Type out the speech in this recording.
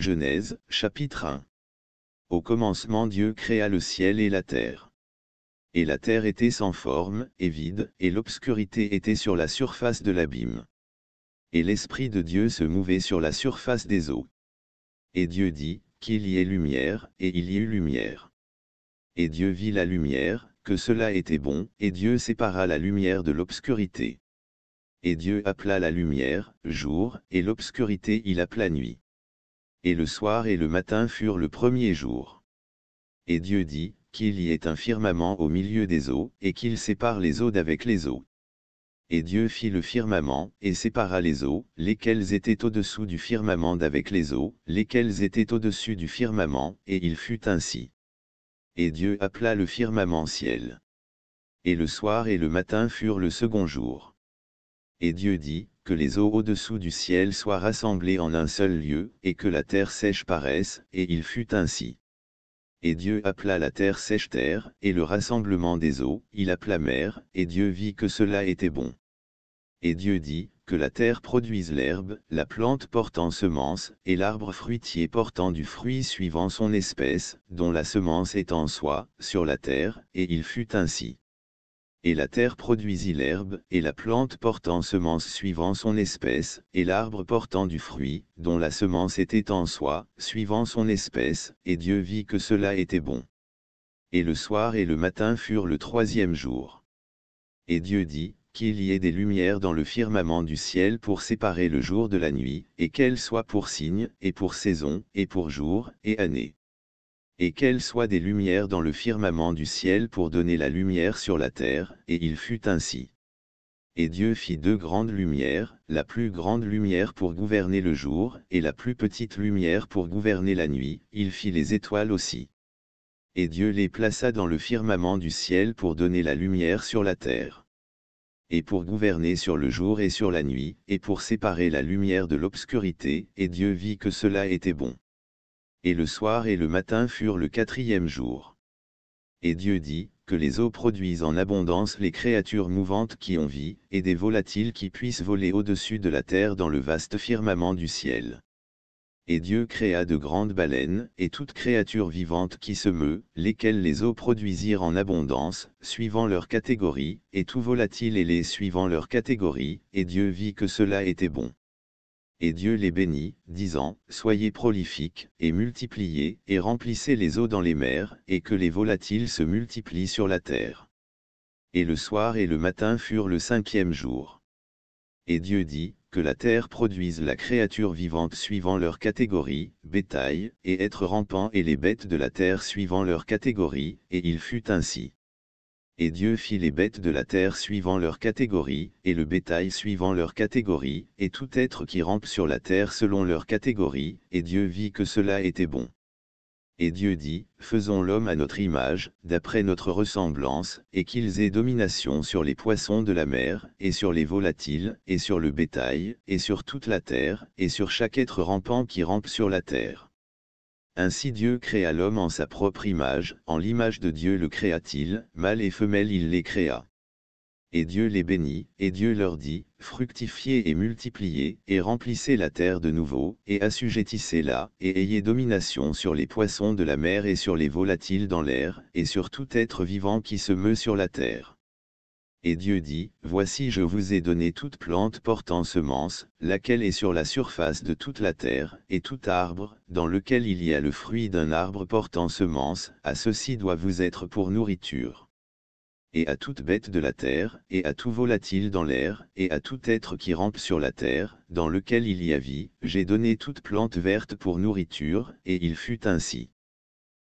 Genèse, chapitre 1. Au commencement Dieu créa le ciel et la terre. Et la terre était sans forme, et vide, et l'obscurité était sur la surface de l'abîme. Et l'Esprit de Dieu se mouvait sur la surface des eaux. Et Dieu dit, qu'il y ait lumière, et il y eut lumière. Et Dieu vit la lumière, que cela était bon, et Dieu sépara la lumière de l'obscurité. Et Dieu appela la lumière, jour, et l'obscurité il appela nuit et le soir et le matin furent le premier jour. Et Dieu dit, qu'il y ait un firmament au milieu des eaux, et qu'il sépare les eaux d'avec les eaux. Et Dieu fit le firmament, et sépara les eaux, lesquelles étaient au-dessous du firmament d'avec les eaux, lesquelles étaient au-dessus du firmament, et il fut ainsi. Et Dieu appela le firmament ciel. Et le soir et le matin furent le second jour. Et Dieu dit, que les eaux au-dessous du ciel soient rassemblées en un seul lieu, et que la terre sèche paraisse, et il fut ainsi. Et Dieu appela la terre sèche terre, et le rassemblement des eaux, il appela mer, et Dieu vit que cela était bon. Et Dieu dit, que la terre produise l'herbe, la plante portant semence, et l'arbre fruitier portant du fruit suivant son espèce, dont la semence est en soi, sur la terre, et il fut ainsi et la terre produisit l'herbe, et la plante portant semence suivant son espèce, et l'arbre portant du fruit, dont la semence était en soi, suivant son espèce, et Dieu vit que cela était bon. Et le soir et le matin furent le troisième jour. Et Dieu dit, qu'il y ait des lumières dans le firmament du ciel pour séparer le jour de la nuit, et qu'elles soient pour signes, et pour saison, et pour jour, et année et qu'elles soient des lumières dans le firmament du ciel pour donner la lumière sur la terre, et il fut ainsi. Et Dieu fit deux grandes lumières, la plus grande lumière pour gouverner le jour, et la plus petite lumière pour gouverner la nuit, il fit les étoiles aussi. Et Dieu les plaça dans le firmament du ciel pour donner la lumière sur la terre. Et pour gouverner sur le jour et sur la nuit, et pour séparer la lumière de l'obscurité, et Dieu vit que cela était bon et le soir et le matin furent le quatrième jour. Et Dieu dit, que les eaux produisent en abondance les créatures mouvantes qui ont vie, et des volatiles qui puissent voler au-dessus de la terre dans le vaste firmament du ciel. Et Dieu créa de grandes baleines, et toute créature vivante qui se meut, lesquelles les eaux produisirent en abondance, suivant leur catégorie, et tout volatile et les suivant leur catégorie, et Dieu vit que cela était bon et Dieu les bénit, disant, Soyez prolifiques, et multipliez, et remplissez les eaux dans les mers, et que les volatiles se multiplient sur la terre. Et le soir et le matin furent le cinquième jour. Et Dieu dit, que la terre produise la créature vivante suivant leur catégorie, bétail, et être rampant et les bêtes de la terre suivant leur catégorie, et il fut ainsi et Dieu fit les bêtes de la terre suivant leur catégorie, et le bétail suivant leur catégorie, et tout être qui rampe sur la terre selon leur catégorie, et Dieu vit que cela était bon. Et Dieu dit, faisons l'homme à notre image, d'après notre ressemblance, et qu'ils aient domination sur les poissons de la mer, et sur les volatiles, et sur le bétail, et sur toute la terre, et sur chaque être rampant qui rampe sur la terre. Ainsi Dieu créa l'homme en sa propre image, en l'image de Dieu le créa-t-il, mâle et femelle il les créa. Et Dieu les bénit, et Dieu leur dit, fructifiez et multipliez, et remplissez la terre de nouveau, et assujettissez-la, et ayez domination sur les poissons de la mer et sur les volatiles dans l'air, et sur tout être vivant qui se meut sur la terre. Et Dieu dit, Voici je vous ai donné toute plante portant semence, laquelle est sur la surface de toute la terre, et tout arbre, dans lequel il y a le fruit d'un arbre portant semence, à ceci doit vous être pour nourriture. Et à toute bête de la terre, et à tout volatile dans l'air, et à tout être qui rampe sur la terre, dans lequel il y a vie, j'ai donné toute plante verte pour nourriture, et il fut ainsi.